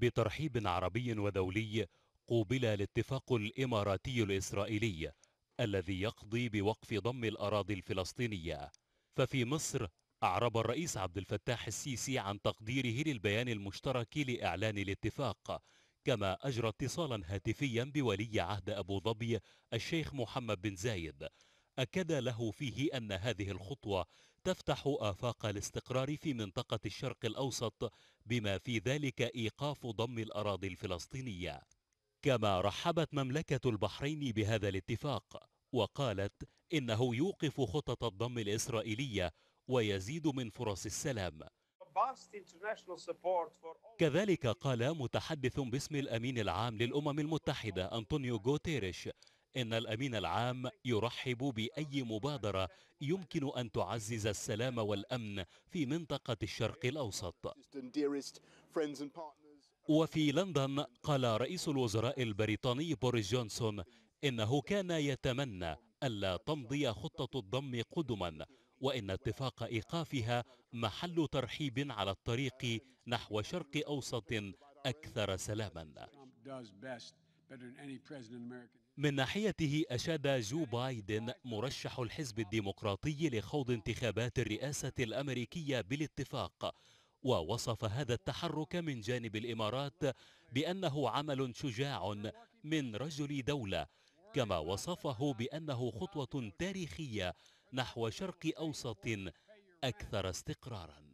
بترحيب عربي ودولي قوبل الاتفاق الاماراتي الاسرائيلي الذي يقضي بوقف ضم الاراضي الفلسطينيه ففي مصر اعرب الرئيس عبد الفتاح السيسي عن تقديره للبيان المشترك لاعلان الاتفاق كما اجرى اتصالا هاتفيا بولي عهد ابو ظبي الشيخ محمد بن زايد أكد له فيه أن هذه الخطوة تفتح آفاق الاستقرار في منطقة الشرق الأوسط بما في ذلك إيقاف ضم الأراضي الفلسطينية كما رحبت مملكة البحرين بهذا الاتفاق وقالت إنه يوقف خطط الضم الإسرائيلية ويزيد من فرص السلام كذلك قال متحدث باسم الأمين العام للأمم المتحدة أنطونيو غوتيريش إن الأمين العام يرحب بأي مبادرة يمكن أن تعزز السلام والأمن في منطقة الشرق الأوسط وفي لندن قال رئيس الوزراء البريطاني بوريس جونسون إنه كان يتمنى ألا تمضي خطة الضم قدما وإن اتفاق إيقافها محل ترحيب على الطريق نحو شرق أوسط أكثر سلاما من ناحيته أشاد جو بايدن مرشح الحزب الديمقراطي لخوض انتخابات الرئاسة الأمريكية بالاتفاق ووصف هذا التحرك من جانب الإمارات بأنه عمل شجاع من رجل دولة كما وصفه بأنه خطوة تاريخية نحو شرق أوسط أكثر استقراراً